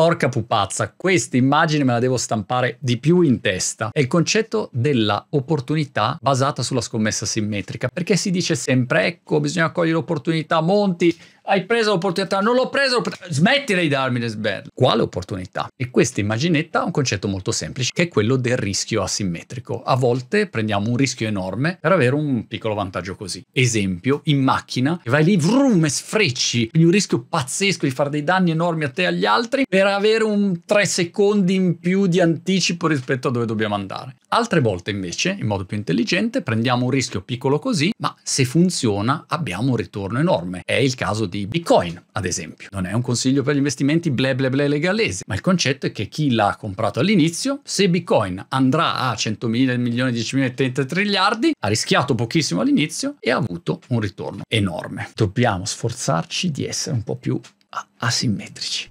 Porca pupazza, questa immagine me la devo stampare di più in testa. È il concetto della opportunità basata sulla scommessa simmetrica, perché si dice sempre, ecco, bisogna cogliere l'opportunità, Monti, hai preso l'opportunità, non l'ho preso, l'opportunità. smettila di darmi le sberle. Quale opportunità? E questa immaginetta ha un concetto molto semplice, che è quello del rischio asimmetrico. A volte prendiamo un rischio enorme per avere un piccolo vantaggio così. Esempio, in macchina, vai lì, vrum, e sfrecci, quindi un rischio pazzesco di fare dei danni enormi a te e agli altri per avere un 3 secondi in più di anticipo rispetto a dove dobbiamo andare. Altre volte invece, in modo più intelligente, prendiamo un rischio piccolo così, ma se funziona abbiamo un ritorno enorme. È il caso di Bitcoin, ad esempio. Non è un consiglio per gli investimenti bla bla bla legalese, ma il concetto è che chi l'ha comprato all'inizio, se Bitcoin andrà a 100.000 milioni, 10.000, 30 triliardi, ha rischiato pochissimo all'inizio e ha avuto un ritorno enorme. Dobbiamo sforzarci di essere un po' più asimmetrici.